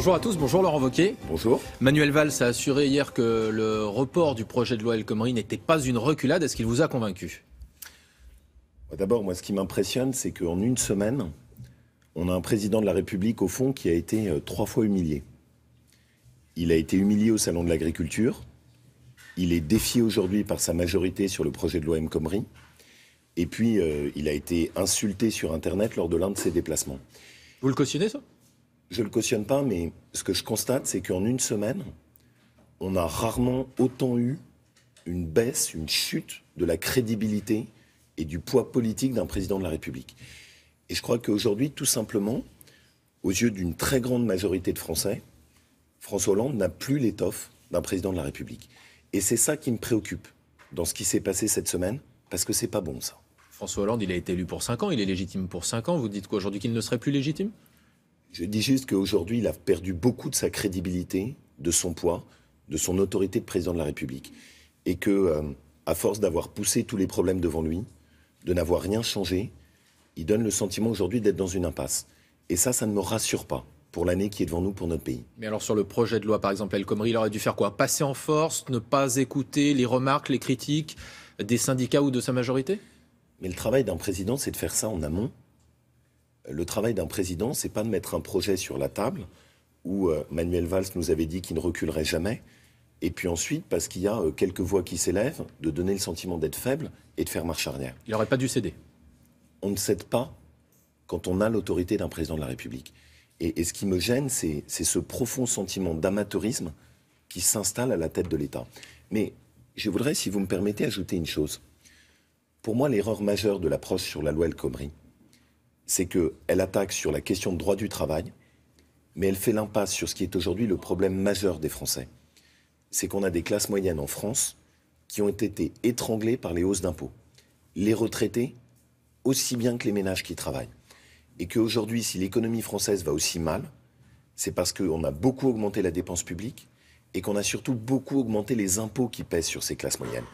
Bonjour à tous, bonjour Laurent Wauquiez. Bonjour. Manuel Valls a assuré hier que le report du projet de loi El Khomri n'était pas une reculade. Est-ce qu'il vous a convaincu bah, D'abord, moi, ce qui m'impressionne, c'est qu'en une semaine, on a un président de la République, au fond, qui a été euh, trois fois humilié. Il a été humilié au Salon de l'Agriculture. Il est défié aujourd'hui par sa majorité sur le projet de loi El Khomri. Et puis, euh, il a été insulté sur Internet lors de l'un de ses déplacements. Vous le cautionnez, ça je ne le cautionne pas, mais ce que je constate, c'est qu'en une semaine, on a rarement autant eu une baisse, une chute de la crédibilité et du poids politique d'un président de la République. Et je crois qu'aujourd'hui, tout simplement, aux yeux d'une très grande majorité de Français, François Hollande n'a plus l'étoffe d'un président de la République. Et c'est ça qui me préoccupe dans ce qui s'est passé cette semaine, parce que c'est pas bon ça. François Hollande, il a été élu pour 5 ans, il est légitime pour 5 ans. Vous dites quoi aujourd'hui qu'il ne serait plus légitime je dis juste qu'aujourd'hui, il a perdu beaucoup de sa crédibilité, de son poids, de son autorité de président de la République. Et que, euh, à force d'avoir poussé tous les problèmes devant lui, de n'avoir rien changé, il donne le sentiment aujourd'hui d'être dans une impasse. Et ça, ça ne me rassure pas pour l'année qui est devant nous pour notre pays. Mais alors sur le projet de loi, par exemple, El Khomri, il aurait dû faire quoi Passer en force, ne pas écouter les remarques, les critiques des syndicats ou de sa majorité Mais le travail d'un président, c'est de faire ça en amont le travail d'un président, c'est pas de mettre un projet sur la table où euh, Manuel Valls nous avait dit qu'il ne reculerait jamais. Et puis ensuite, parce qu'il y a euh, quelques voix qui s'élèvent, de donner le sentiment d'être faible et de faire marche arrière. Il n'aurait pas dû céder. On ne cède pas quand on a l'autorité d'un président de la République. Et, et ce qui me gêne, c'est ce profond sentiment d'amateurisme qui s'installe à la tête de l'État. Mais je voudrais, si vous me permettez, ajouter une chose. Pour moi, l'erreur majeure de l'approche sur la loi El Khomri, c'est qu'elle attaque sur la question de droit du travail, mais elle fait l'impasse sur ce qui est aujourd'hui le problème majeur des Français. C'est qu'on a des classes moyennes en France qui ont été étranglées par les hausses d'impôts. Les retraités, aussi bien que les ménages qui travaillent. Et qu'aujourd'hui, si l'économie française va aussi mal, c'est parce qu'on a beaucoup augmenté la dépense publique et qu'on a surtout beaucoup augmenté les impôts qui pèsent sur ces classes moyennes.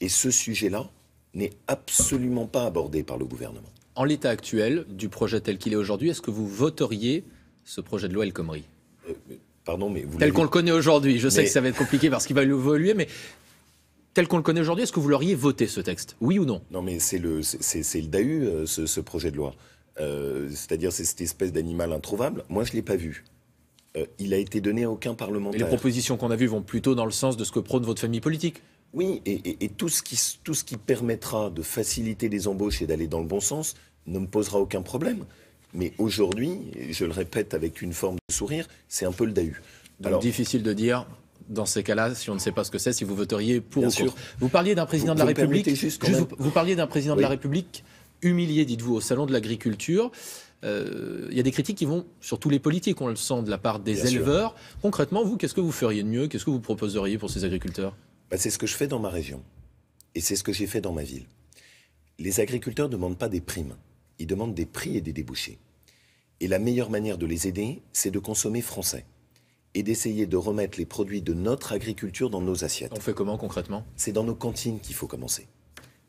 Et ce sujet-là n'est absolument pas abordé par le gouvernement en l'état actuel du projet tel qu'il est aujourd'hui, est-ce que vous voteriez ce projet de loi El Khomri euh, Pardon, mais Tel qu'on le connaît aujourd'hui, je sais que ça va être compliqué parce qu'il va évoluer, mais tel qu'on le connaît aujourd'hui, est-ce que vous l'auriez voté ce texte Oui ou non Non, mais c'est le, c'est, le DAU, euh, ce, projet de loi. Euh, c'est-à-dire, c'est cette espèce d'animal introuvable. Moi, je ne l'ai pas vu. il a été donné à aucun parlementaire. les propositions qu'on a vues vont plutôt dans le sens de ce que prône votre famille politique oui, et, tout, ce qui, tout ce qui permettra de faciliter les embauches et d'aller dans le bon sens ne me posera aucun problème. Mais aujourd'hui, je le répète avec une forme de sourire, c'est un peu le DAHU. difficile de dire dans ces cas-là, si on ne sait pas ce que c'est, si vous voteriez pour ou contre. Vous parliez d'un président de la République. vous parliez d'un président de la République humilié, dites-vous, au salon de l'agriculture. Euh, il y a des critiques qui vont sur tous les politiques, on le sent, de la part des éleveurs. Concrètement, vous, qu'est-ce que vous feriez de mieux Qu'est-ce que vous proposeriez pour ces agriculteurs ben, c'est ce que je fais dans ma région. Et c'est ce que j'ai fait dans ma ville. Les agriculteurs ne demandent pas des primes, ils demandent des prix et des débouchés. Et la meilleure manière de les aider, c'est de consommer français et d'essayer de remettre les produits de notre agriculture dans nos assiettes. On fait comment concrètement C'est dans nos cantines qu'il faut commencer.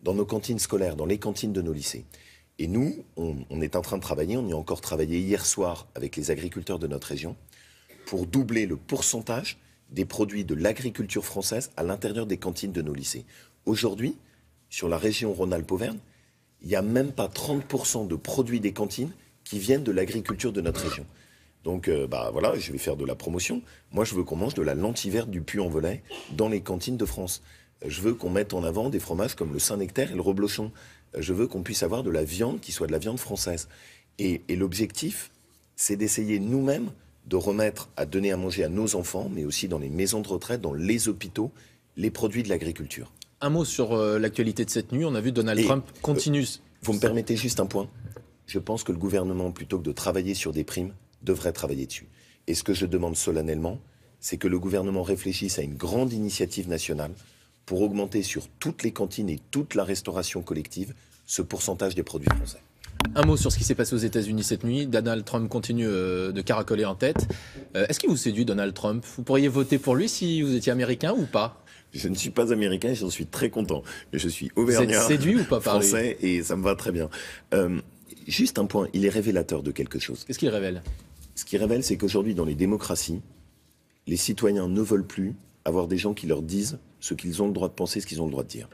Dans nos cantines scolaires, dans les cantines de nos lycées. Et nous, on, est en train de travailler, on y a encore travaillé hier soir avec les agriculteurs de notre région, pour doubler le pourcentage des produits de l'agriculture française à l'intérieur des cantines de nos lycées. Aujourd'hui, sur la région Rhône-Alpes-Auvergne, il n'y a même pas 30% de produits des cantines qui viennent de l'agriculture de notre région. Donc, euh, bah voilà, je vais faire de la promotion. Moi, je veux qu'on mange de la lentille verte du Puy-en-Velay dans les cantines de France. Je veux qu'on mette en avant des fromages comme le Saint-Nectaire et le Reblochon. Je veux qu'on puisse avoir de la viande qui soit de la viande française. et l'objectif, c'est d'essayer nous-mêmes de remettre à donner à manger à nos enfants, mais aussi dans les maisons de retraite, dans les hôpitaux, les produits de l'agriculture. Un mot sur euh, l'actualité de cette nuit. On a vu Donald Trump euh, continue. vous me permettez juste un point Je pense que le gouvernement, plutôt que de travailler sur des primes, devrait travailler dessus. Et ce que je demande solennellement, c'est que le gouvernement réfléchisse à une grande initiative nationale pour augmenter sur toutes les cantines et toute la restauration collective ce pourcentage des produits français. Un mot sur ce qui s'est passé aux États-Unis cette nuit. Donald Trump continue euh, de caracoler en tête. Euh, est-ce qu'il vous séduit, Donald Trump Vous pourriez voter pour lui si vous étiez américain ou pas je ne suis pas américain et j'en suis très content. Je suis auvergnat, séduit ou pas français et ça me va très bien. Euh, juste un point, il est révélateur de quelque chose. Qu'est-ce qu'il révèle Ce qu'il révèle, c'est qu'aujourd'hui, dans les démocraties, les citoyens ne veulent plus avoir des gens qui leur disent ce qu'ils ont le droit de penser, ce qu'ils ont le droit de dire.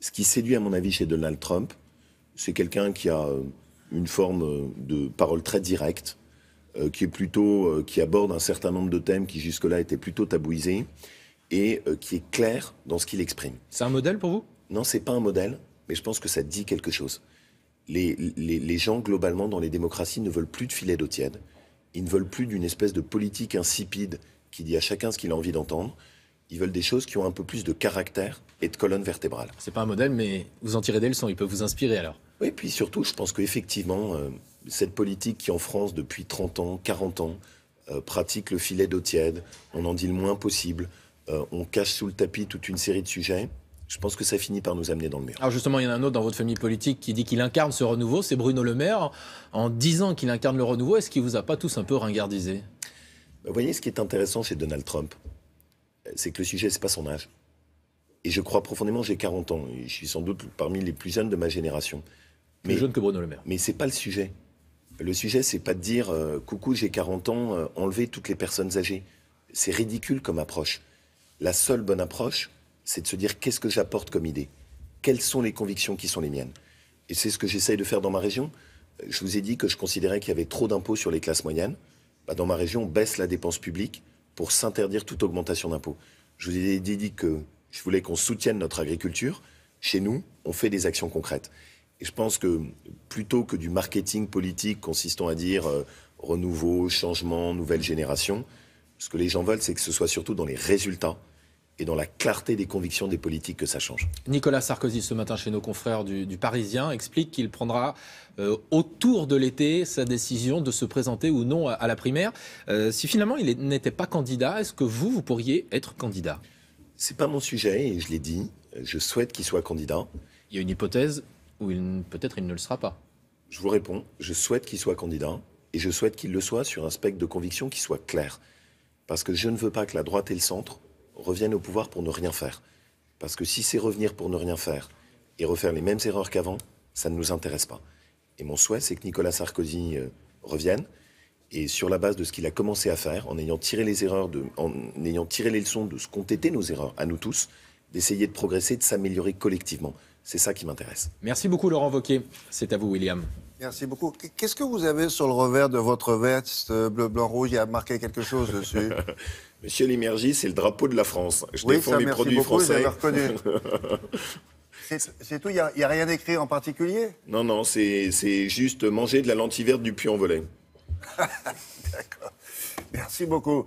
Ce qui séduit, à mon avis, chez Donald Trump, c'est quelqu'un qui a euh, une forme euh, de parole très directe, euh, qui est plutôt, qui aborde un certain nombre de thèmes qui jusque-là étaient plutôt tabouisés et qui est clair dans ce qu'il exprime. C'est un modèle pour vous Non, c'est pas un modèle, mais je pense que ça dit quelque chose. Les, gens, globalement, dans les démocraties, ne veulent plus de filet d'eau tiède. Ils ne veulent plus d'une espèce de politique insipide qui dit à chacun ce qu'il a envie d'entendre. Ils veulent des choses qui ont un peu plus de caractère et de colonne vertébrale. C'est pas un modèle, mais vous en tirez des leçons. Il peut vous inspirer alors. Oui, puis surtout, je pense qu'effectivement, euh, cette politique qui en France depuis 30 ans, 40 ans, euh, pratique le filet d'eau tiède, on en dit le moins possible, euh, on cache sous le tapis toute une série de sujets. Je pense que ça finit par nous amener dans le mur. Alors justement, il y en a un autre dans votre famille politique qui dit qu'il incarne ce renouveau, c'est Bruno Le Maire. En disant qu'il incarne le renouveau, est-ce qu'il vous a pas tous un peu ringardisé bah, Vous voyez, ce qui est intéressant chez Donald Trump, c'est que le sujet, c'est pas son âge. Et je crois profondément, j'ai 40 ans, je suis sans doute parmi les plus jeunes de ma génération. Plus mais, jeune que Bruno Le Maire. Mais c'est pas le sujet. Le sujet, c'est pas de dire euh, coucou, j'ai 40 ans, enlevez euh, enlever toutes les personnes âgées. C'est ridicule comme approche. La seule bonne approche, c'est de se dire qu'est-ce que j'apporte comme idée Quelles sont les convictions qui sont les miennes Et c'est ce que j'essaye de faire dans ma région. Je vous ai dit que je considérais qu'il y avait trop d'impôts sur les classes moyennes. Bah, dans ma région, on baisse la dépense publique pour s'interdire toute augmentation d'impôts. Je vous ai dit que je voulais qu'on soutienne notre agriculture. Chez nous, on fait des actions concrètes. Et je pense que plutôt que du marketing politique consistant à dire euh, renouveau, changement, nouvelle génération, ce que les gens veulent, c'est que ce soit surtout dans les résultats et dans la clarté des convictions des politiques que ça change. Nicolas Sarkozy, ce matin chez nos confrères du, Parisien, explique qu'il prendra euh, autour de l'été sa décision de se présenter ou non à, la primaire. Euh, si finalement il n'était pas candidat, est-ce que vous, vous pourriez être candidat C'est pas mon sujet, et je l'ai dit. Je souhaite qu'il soit candidat. Il y a une hypothèse où peut-être il ne le sera pas. Je vous réponds, je souhaite qu'il soit candidat, et je souhaite qu'il le soit sur un spectre de conviction qui soit clair. Parce que je ne veux pas que la droite et le centre reviennent au pouvoir pour ne rien faire. Parce que si c'est revenir pour ne rien faire et refaire les mêmes erreurs qu'avant, ça ne nous intéresse pas. Et mon souhait, c'est que Nicolas Sarkozy euh, revienne et sur la base de ce qu'il a commencé à faire, en ayant tiré les erreurs, en ayant tiré les leçons de ce qu'ont été nos erreurs à nous tous, d'essayer de progresser, de s'améliorer collectivement. C'est ça qui m'intéresse. Merci beaucoup, Laurent renvoquer C'est à vous, William. Merci beaucoup. Qu'est-ce que vous avez sur le revers de votre veste euh, bleu, blanc, rouge Il y a marqué quelque chose dessus. Monsieur Limergy, c'est le drapeau de la France. Je oui, défends ça, les merci produits beaucoup, français. c'est tout Il n'y a, rien écrit en particulier Non, non, c'est juste manger de la lentille verte du pion en D'accord. Merci beaucoup.